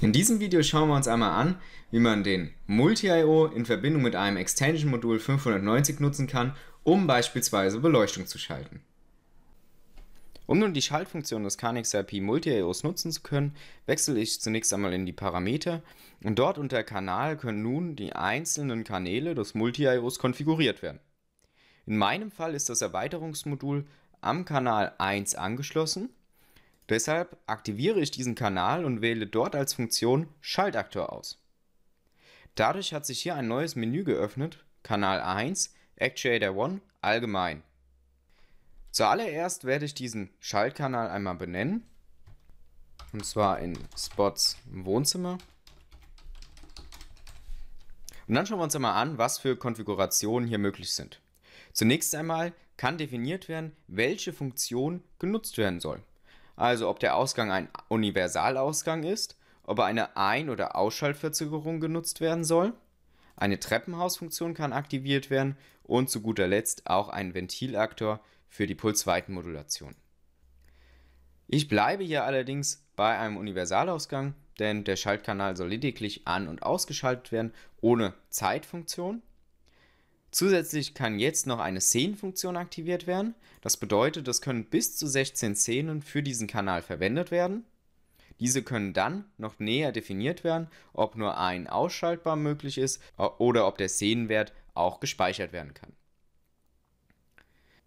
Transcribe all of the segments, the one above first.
In diesem Video schauen wir uns einmal an, wie man den Multi-IO in Verbindung mit einem Extension-Modul 590 nutzen kann, um beispielsweise Beleuchtung zu schalten. Um nun die Schaltfunktion des KNXRP Multi-IOs nutzen zu können, wechsle ich zunächst einmal in die Parameter und dort unter Kanal können nun die einzelnen Kanäle des Multi-IOs konfiguriert werden. In meinem Fall ist das Erweiterungsmodul am Kanal 1 angeschlossen Deshalb aktiviere ich diesen Kanal und wähle dort als Funktion Schaltaktor aus. Dadurch hat sich hier ein neues Menü geöffnet, Kanal 1, Actuator 1, Allgemein. Zuallererst werde ich diesen Schaltkanal einmal benennen, und zwar in Spots Wohnzimmer. Und dann schauen wir uns einmal an, was für Konfigurationen hier möglich sind. Zunächst einmal kann definiert werden, welche Funktion genutzt werden soll also ob der Ausgang ein Universalausgang ist, ob eine Ein- oder Ausschaltverzögerung genutzt werden soll. Eine Treppenhausfunktion kann aktiviert werden und zu guter Letzt auch ein Ventilaktor für die Pulsweitenmodulation. Ich bleibe hier allerdings bei einem Universalausgang, denn der Schaltkanal soll lediglich an- und ausgeschaltet werden, ohne Zeitfunktion. Zusätzlich kann jetzt noch eine Szenenfunktion aktiviert werden. Das bedeutet, es können bis zu 16 Szenen für diesen Kanal verwendet werden. Diese können dann noch näher definiert werden, ob nur ein ausschaltbar möglich ist oder ob der Szenenwert auch gespeichert werden kann.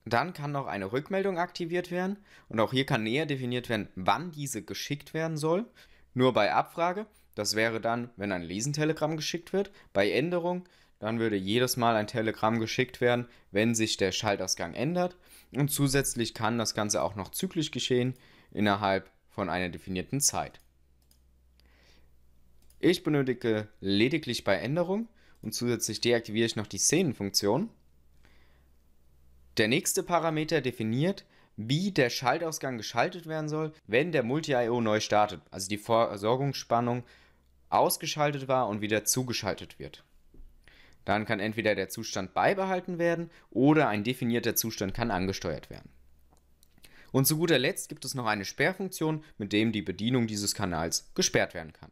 Dann kann noch eine Rückmeldung aktiviert werden und auch hier kann näher definiert werden, wann diese geschickt werden soll. Nur bei Abfrage, das wäre dann, wenn ein Lesentelegramm geschickt wird, bei Änderung dann würde jedes Mal ein Telegramm geschickt werden, wenn sich der Schaltausgang ändert. Und zusätzlich kann das Ganze auch noch zyklisch geschehen innerhalb von einer definierten Zeit. Ich benötige lediglich bei Änderung und zusätzlich deaktiviere ich noch die Szenenfunktion. Der nächste Parameter definiert, wie der Schaltausgang geschaltet werden soll, wenn der Multi-IO neu startet, also die Versorgungsspannung ausgeschaltet war und wieder zugeschaltet wird. Dann kann entweder der Zustand beibehalten werden oder ein definierter Zustand kann angesteuert werden. Und zu guter Letzt gibt es noch eine Sperrfunktion, mit dem die Bedienung dieses Kanals gesperrt werden kann.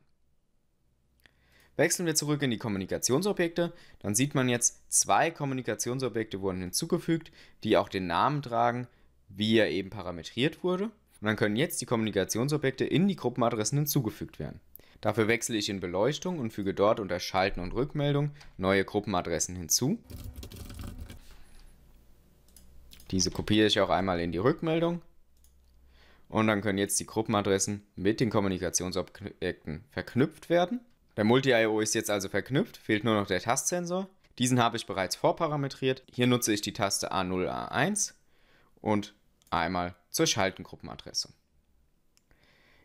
Wechseln wir zurück in die Kommunikationsobjekte, dann sieht man jetzt, zwei Kommunikationsobjekte wurden hinzugefügt, die auch den Namen tragen, wie er eben parametriert wurde. Und dann können jetzt die Kommunikationsobjekte in die Gruppenadressen hinzugefügt werden. Dafür wechsle ich in Beleuchtung und füge dort unter Schalten und Rückmeldung neue Gruppenadressen hinzu. Diese kopiere ich auch einmal in die Rückmeldung. Und dann können jetzt die Gruppenadressen mit den Kommunikationsobjekten verknüpft werden. Der Multi-IO ist jetzt also verknüpft, fehlt nur noch der Tastsensor. Diesen habe ich bereits vorparametriert. Hier nutze ich die Taste A0, A1 und einmal zur Schaltengruppenadresse.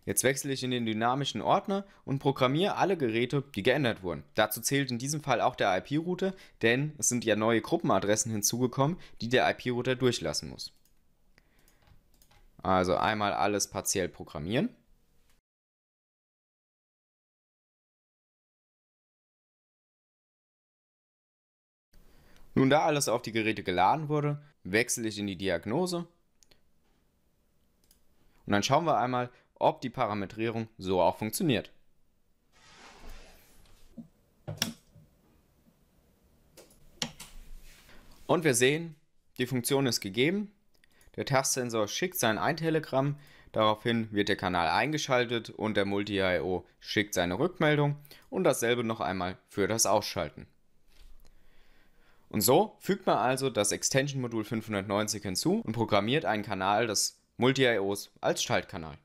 Jetzt wechsle ich in den dynamischen Ordner und programmiere alle Geräte, die geändert wurden. Dazu zählt in diesem Fall auch der IP-Router, denn es sind ja neue Gruppenadressen hinzugekommen, die der IP-Router durchlassen muss. Also einmal alles partiell programmieren. Nun da alles auf die Geräte geladen wurde, wechsle ich in die Diagnose und dann schauen wir einmal, ob die Parametrierung so auch funktioniert. Und wir sehen, die Funktion ist gegeben. Der Tastsensor schickt sein Eintelegramm, daraufhin wird der Kanal eingeschaltet und der Multi-IO schickt seine Rückmeldung und dasselbe noch einmal für das Ausschalten. Und so fügt man also das Extension-Modul 590 hinzu und programmiert einen Kanal des Multi-IOs als Schaltkanal.